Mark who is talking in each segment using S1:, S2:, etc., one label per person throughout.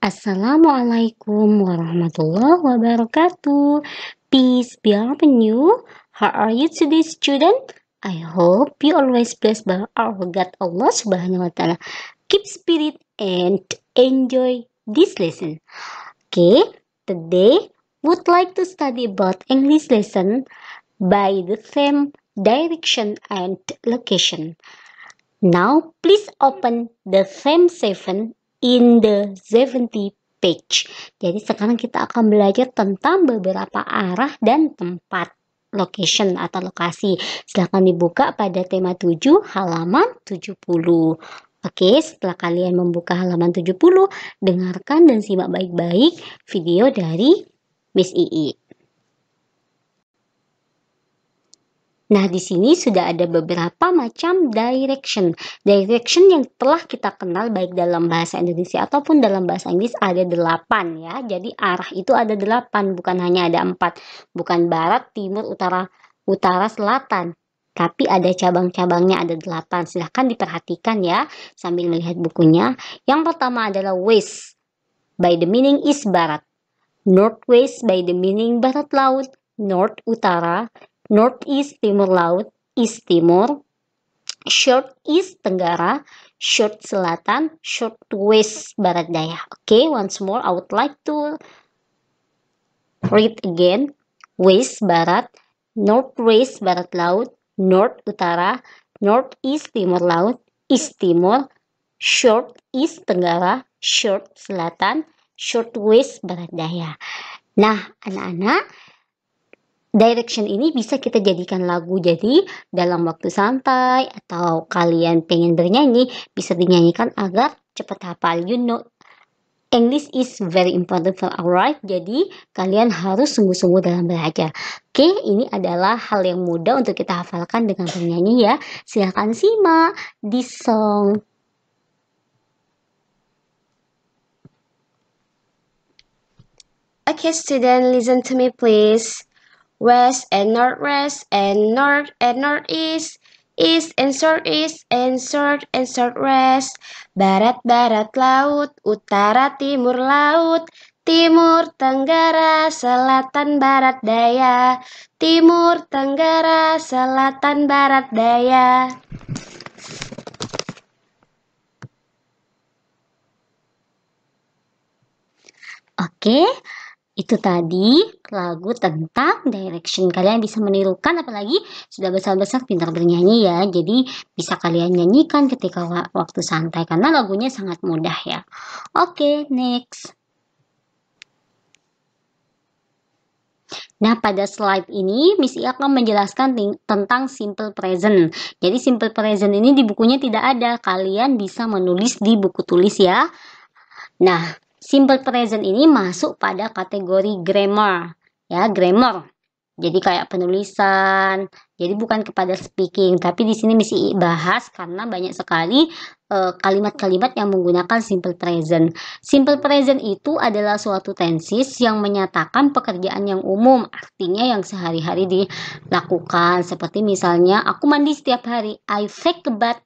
S1: Assalamualaikum warahmatullahi wabarakatuh. Peace be upon you. How are you today, student? I hope you always blessed by our God Allah Subhanahu wa taala. Keep spirit and enjoy this lesson. Okay, today would like to study about English lesson by the theme direction and location. Now please open the theme 7 in the 70 page. Jadi sekarang kita akan belajar tentang beberapa arah dan tempat location atau lokasi. Silahkan dibuka pada tema 7 halaman 70. Oke, setelah kalian membuka halaman 70, dengarkan dan simak baik-baik video dari Miss Ii. Nah, di sini sudah ada beberapa macam direction. Direction yang telah kita kenal baik dalam bahasa Indonesia ataupun dalam bahasa Inggris ada delapan ya. Jadi arah itu ada delapan, bukan hanya ada empat. Bukan barat, timur, utara, utara, selatan. Tapi ada cabang-cabangnya ada delapan. Silahkan diperhatikan ya sambil melihat bukunya. Yang pertama adalah west. By the meaning is barat. Northwest by the meaning barat laut. North utara, Northeast Timur Laut, East Timur, Short East Tenggara, Short Selatan, Short West Barat Daya. Oke, okay, once more I would like to read again. West Barat, North West Barat Laut, North Utara, Northeast Timur Laut, East Timur, Short East Tenggara, Short Selatan, Short West Barat Daya. Nah, anak-anak, direction ini bisa kita jadikan lagu. Jadi dalam waktu santai atau kalian pengen bernyanyi bisa dinyanyikan agar cepat hafal. You know English is very important for our life. Jadi kalian harus sungguh-sungguh dalam belajar. Oke, ini adalah hal yang mudah untuk kita hafalkan dengan bernyanyi ya. Silahkan simak di song. Okay, student, listen to me please west and northwest and north and northeast, east and southeast and south and southwest, barat barat laut, utara timur laut, timur tenggara selatan barat daya, timur tenggara selatan barat daya. Oke, itu tadi lagu tentang direction. Kalian bisa menirukan apalagi sudah besar-besar pintar bernyanyi ya. Jadi bisa kalian nyanyikan ketika waktu santai karena lagunya sangat mudah ya. Oke, okay, next. Nah, pada slide ini Miss I akan menjelaskan tentang simple present. Jadi simple present ini di bukunya tidak ada. Kalian bisa menulis di buku tulis ya. Nah, simple present ini masuk pada kategori grammar, ya, grammar. Jadi kayak penulisan. Jadi bukan kepada speaking, tapi di sini mesti bahas karena banyak sekali eh, kalimat-kalimat uh, yang menggunakan simple present. Simple present itu adalah suatu tenses yang menyatakan pekerjaan yang umum, artinya yang sehari-hari dilakukan. Seperti misalnya, aku mandi setiap hari. I take a bath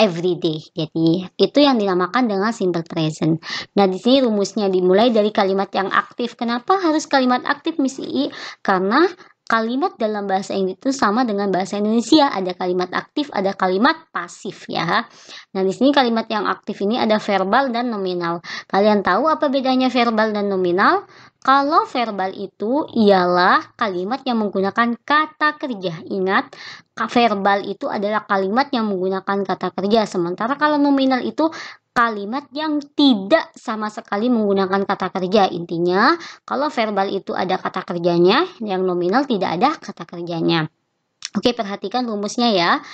S1: everyday. Jadi itu yang dinamakan dengan simple present. Nah di sini rumusnya dimulai dari kalimat yang aktif. Kenapa harus kalimat aktif Miss Ii? Karena kalimat dalam bahasa Inggris itu sama dengan bahasa Indonesia. Ada kalimat aktif, ada kalimat pasif ya. Nah di sini kalimat yang aktif ini ada verbal dan nominal. Kalian tahu apa bedanya verbal dan nominal? Kalau verbal itu ialah kalimat yang menggunakan kata kerja. Ingat, verbal itu adalah kalimat yang menggunakan kata kerja. Sementara kalau nominal itu kalimat yang tidak sama sekali menggunakan kata kerja. Intinya, kalau verbal itu ada kata kerjanya, yang nominal tidak ada kata kerjanya. Oke, perhatikan rumusnya ya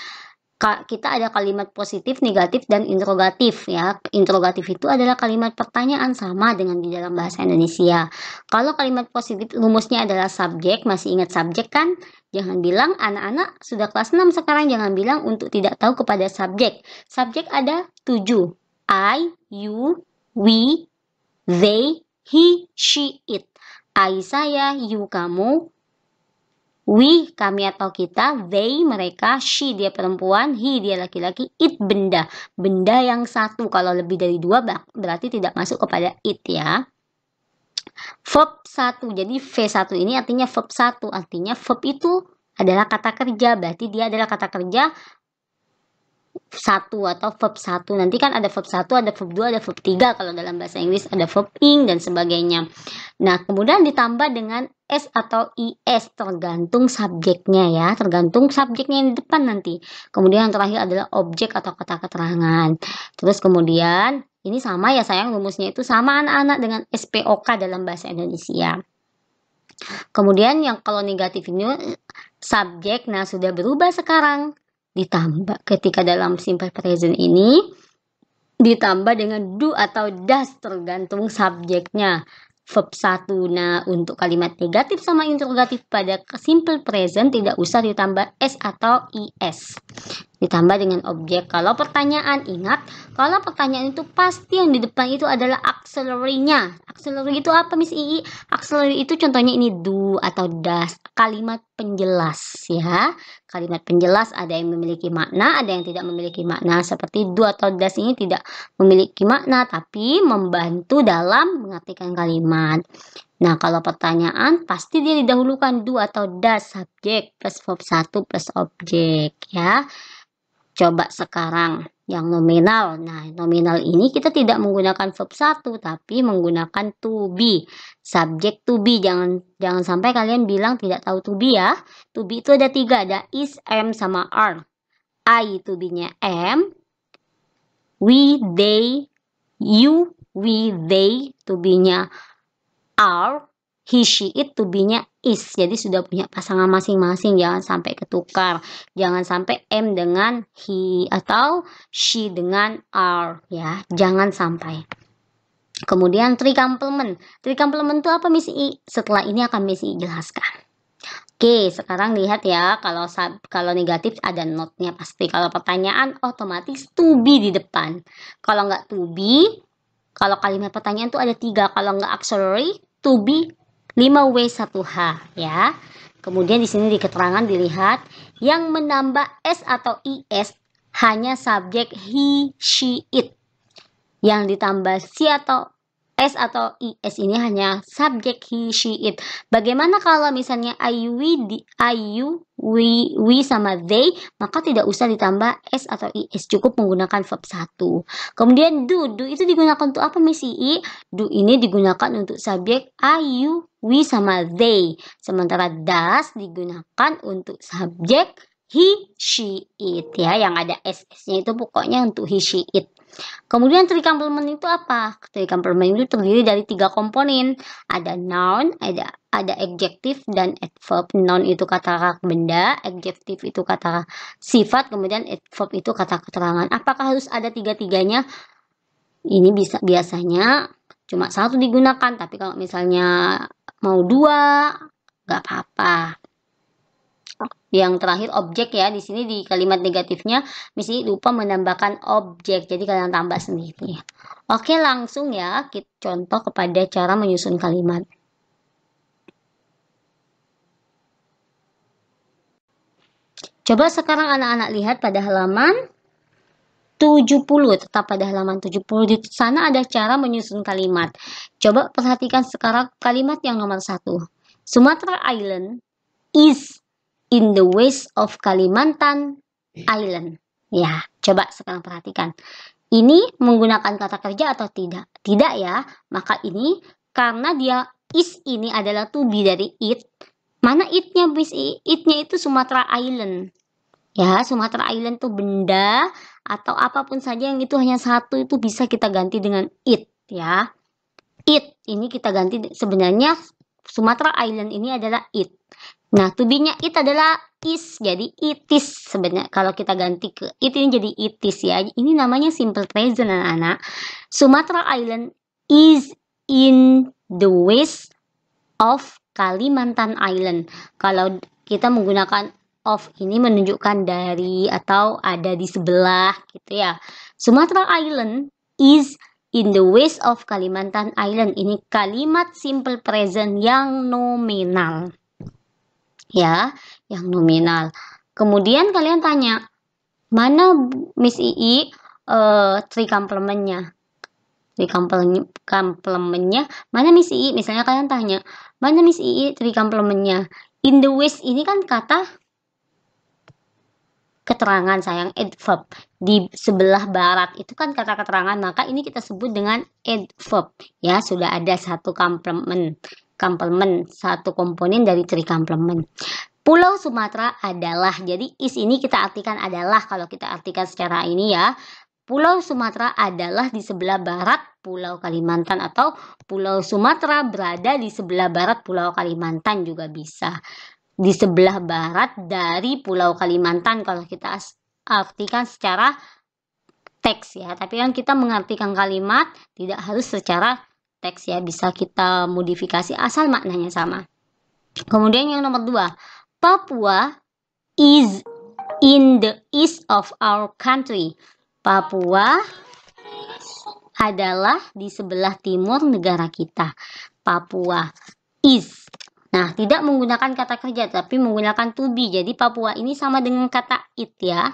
S1: kita ada kalimat positif, negatif, dan interrogatif ya. Interrogatif itu adalah kalimat pertanyaan sama dengan di dalam bahasa Indonesia. Kalau kalimat positif rumusnya adalah subjek, masih ingat subjek kan? Jangan bilang anak-anak sudah kelas 6 sekarang jangan bilang untuk tidak tahu kepada subjek. Subjek ada 7. I, you, we, they, he, she, it. I saya, you kamu, We kami atau kita, they mereka, she dia perempuan, he dia laki-laki, it benda. Benda yang satu kalau lebih dari dua berarti tidak masuk kepada it ya. Verb satu Jadi V1 ini artinya verb satu Artinya verb itu adalah kata kerja. Berarti dia adalah kata kerja satu atau verb satu nanti kan ada verb satu ada verb dua ada verb tiga kalau dalam bahasa Inggris ada verb ing dan sebagainya nah kemudian ditambah dengan S atau IS tergantung subjeknya ya, tergantung subjeknya yang di depan nanti. Kemudian yang terakhir adalah objek atau kata keterangan. Terus kemudian ini sama ya sayang rumusnya itu sama anak-anak dengan SPOK dalam bahasa Indonesia. Kemudian yang kalau negatifnya subjek nah sudah berubah sekarang ditambah ketika dalam simple present ini ditambah dengan do atau das tergantung subjeknya verb satu. nah untuk kalimat negatif sama interrogatif pada simple present tidak usah ditambah s atau is Ditambah dengan objek. Kalau pertanyaan, ingat, kalau pertanyaan itu pasti yang di depan itu adalah auxiliary-nya. itu apa, Miss Ii? Auxiliary itu contohnya ini do atau das, kalimat penjelas ya. Kalimat penjelas ada yang memiliki makna, ada yang tidak memiliki makna. Seperti do atau das ini tidak memiliki makna tapi membantu dalam mengartikan kalimat. Nah, kalau pertanyaan pasti dia didahulukan do atau das subjek plus verb 1 plus objek ya coba sekarang yang nominal. Nah, nominal ini kita tidak menggunakan verb 1 tapi menggunakan to be. Subject to be jangan jangan sampai kalian bilang tidak tahu to be ya. To be itu ada tiga, ada is, am sama are. I to be-nya am, we, they, you, we, they to be-nya are, he, she, it to be-nya is jadi sudah punya pasangan masing-masing jangan sampai ketukar jangan sampai m dengan he atau she dengan are ya jangan sampai kemudian complement tri complement itu apa misi setelah ini akan misi jelaskan Oke, sekarang lihat ya, kalau sub, kalau negatif ada notnya pasti. Kalau pertanyaan otomatis to be di depan. Kalau nggak to be, kalau kalimat pertanyaan itu ada tiga. Kalau nggak auxiliary, to be, 5W1H ya. Kemudian di sini di keterangan dilihat yang menambah S atau IS hanya subjek he, she, it. Yang ditambah si atau S atau IS ini hanya subjek he, she, it. Bagaimana kalau misalnya I, we, di, I, you, we, we sama they, maka tidak usah ditambah S atau IS, cukup menggunakan verb 1. Kemudian do, do itu digunakan untuk apa misi I? Do ini digunakan untuk subjek I, you, we sama they. Sementara das digunakan untuk subjek he, she, it ya, yang ada s nya itu pokoknya untuk he, she, it. Kemudian tree komplement itu apa? Tree komplement itu terdiri dari tiga komponen. Ada noun, ada ada adjektif dan adverb. Noun itu kata benda, adjective itu kata sifat, kemudian adverb itu kata keterangan. Apakah harus ada tiga-tiganya? Ini bisa biasanya cuma satu digunakan, tapi kalau misalnya mau dua, nggak apa-apa yang terakhir objek ya di sini di kalimat negatifnya misi lupa menambahkan objek jadi kalian tambah sendiri oke langsung ya kita contoh kepada cara menyusun kalimat Coba sekarang anak-anak lihat pada halaman 70, tetap pada halaman 70. Di sana ada cara menyusun kalimat. Coba perhatikan sekarang kalimat yang nomor satu Sumatera Island is in the west of Kalimantan Island. Ya, coba sekarang perhatikan. Ini menggunakan kata kerja atau tidak? Tidak ya. Maka ini karena dia is ini adalah to be dari it. Mana itnya bis itnya itu Sumatera Island. Ya, Sumatera Island tuh benda atau apapun saja yang itu hanya satu itu bisa kita ganti dengan it ya. It ini kita ganti sebenarnya Sumatera Island ini adalah it. Nah, to be-nya it adalah is, jadi it is sebenarnya. Kalau kita ganti ke it ini jadi it is ya. Ini namanya simple present anak-anak. Sumatera Island is in the west of Kalimantan Island. Kalau kita menggunakan of ini menunjukkan dari atau ada di sebelah gitu ya. Sumatera Island is in the west of Kalimantan Island. Ini kalimat simple present yang nominal ya, yang nominal. Kemudian kalian tanya, mana Miss II uh, eh, tri complementnya? Tri mana Miss II? Misalnya kalian tanya, mana Miss II tri In the West ini kan kata keterangan sayang adverb di sebelah barat itu kan kata keterangan maka ini kita sebut dengan adverb ya sudah ada satu komplement complement, satu komponen dari tri complement. Pulau Sumatera adalah, jadi is ini kita artikan adalah kalau kita artikan secara ini ya. Pulau Sumatera adalah di sebelah barat Pulau Kalimantan atau Pulau Sumatera berada di sebelah barat Pulau Kalimantan juga bisa. Di sebelah barat dari Pulau Kalimantan kalau kita artikan secara teks ya. Tapi kan kita mengartikan kalimat tidak harus secara teks ya bisa kita modifikasi asal maknanya sama kemudian yang nomor dua Papua is in the east of our country Papua adalah di sebelah timur negara kita Papua is Nah, tidak menggunakan kata kerja tapi menggunakan to be. Jadi Papua ini sama dengan kata it ya.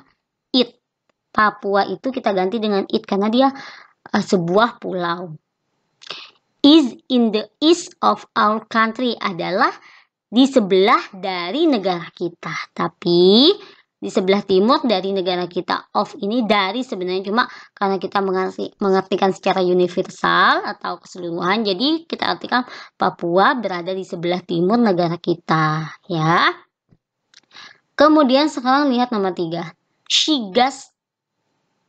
S1: It. Papua itu kita ganti dengan it karena dia uh, sebuah pulau is in the east of our country adalah di sebelah dari negara kita. Tapi di sebelah timur dari negara kita of ini dari sebenarnya cuma karena kita mengerti, mengertikan secara universal atau keseluruhan jadi kita artikan Papua berada di sebelah timur negara kita ya kemudian sekarang lihat nomor tiga she gas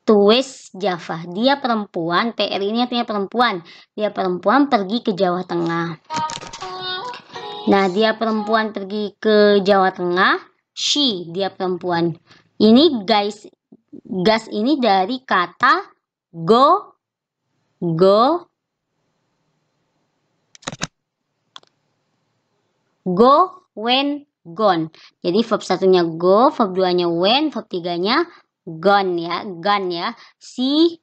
S1: Tuwes Java. Dia perempuan, PR ini artinya perempuan. Dia perempuan pergi ke Jawa Tengah. Nah, dia perempuan pergi ke Jawa Tengah. She, dia perempuan. Ini guys, gas ini dari kata go, go, go, when, gone. Jadi verb satunya go, verb duanya when, verb tiganya Gun ya, gun ya. She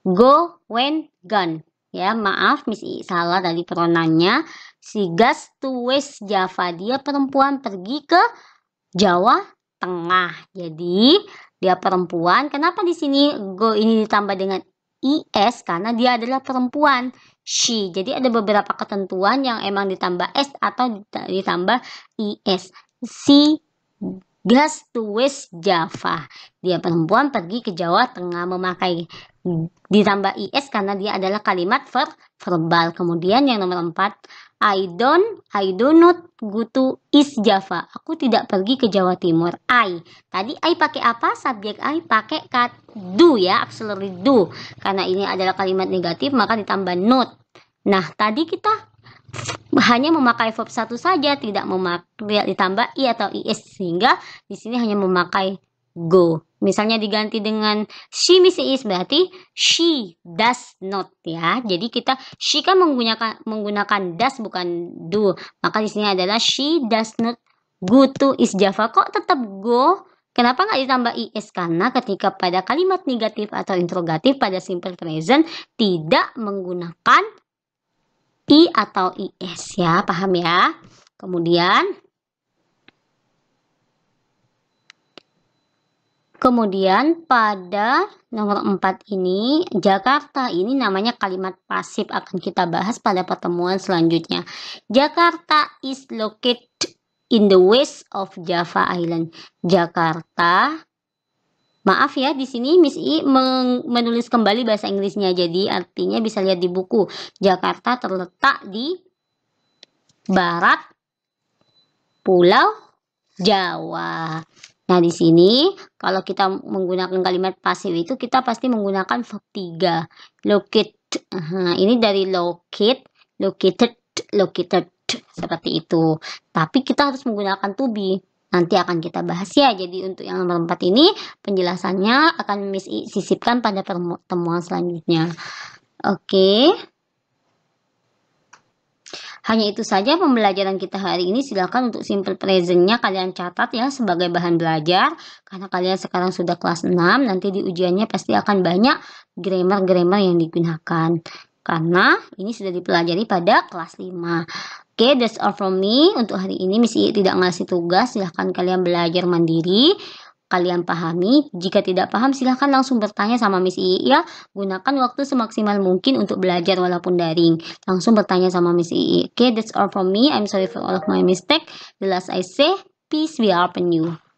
S1: go when gun. Ya, maaf Miss I salah dari pronannya. Si gas to West Java. Dia perempuan pergi ke Jawa Tengah. Jadi, dia perempuan. Kenapa di sini go ini ditambah dengan IS karena dia adalah perempuan she. Jadi ada beberapa ketentuan yang emang ditambah S atau ditambah IS. She gas to West Java. Dia perempuan pergi ke Jawa Tengah memakai ditambah is karena dia adalah kalimat ver verbal. Kemudian yang nomor empat, I don't, I do not go to East Java. Aku tidak pergi ke Jawa Timur. I. Tadi I pakai apa? Subjek I pakai kat do ya, auxiliary do. Karena ini adalah kalimat negatif, maka ditambah not. Nah, tadi kita hanya memakai verb satu saja, tidak memakai ditambah i atau is sehingga di sini hanya memakai go. Misalnya diganti dengan she misses is berarti she does not ya. Jadi kita she kan menggunakan menggunakan does bukan do. Maka di sini adalah she does not go to is Java kok tetap go? Kenapa nggak ditambah is? Karena ketika pada kalimat negatif atau interrogatif pada simple present tidak menggunakan I atau IS ya, paham ya? Kemudian Kemudian pada nomor 4 ini Jakarta ini namanya kalimat pasif akan kita bahas pada pertemuan selanjutnya. Jakarta is located in the west of Java Island. Jakarta Maaf ya, di sini Miss I menulis kembali bahasa Inggrisnya. Jadi artinya bisa lihat di buku. Jakarta terletak di barat Pulau Jawa. Nah, di sini kalau kita menggunakan kalimat pasif itu kita pasti menggunakan verb 3. located. Uh, nah, ini dari locate, located, located seperti itu. Tapi kita harus menggunakan to be nanti akan kita bahas ya. Jadi untuk yang nomor 4 ini penjelasannya akan Miss sisipkan pada pertemuan selanjutnya. Oke. Hanya itu saja pembelajaran kita hari ini. Silakan untuk simple presentnya kalian catat ya sebagai bahan belajar. Karena kalian sekarang sudah kelas 6, nanti di ujiannya pasti akan banyak grammar-grammar yang digunakan karena ini sudah dipelajari pada kelas 5. Oke, okay, that's all from me. Untuk hari ini misi tidak ngasih tugas, silahkan kalian belajar mandiri. Kalian pahami, jika tidak paham silahkan langsung bertanya sama Miss I ya. Gunakan waktu semaksimal mungkin untuk belajar walaupun daring. Langsung bertanya sama Miss I. Oke, okay, that's all from me. I'm sorry for all of my mistake. The last I say, peace be upon you.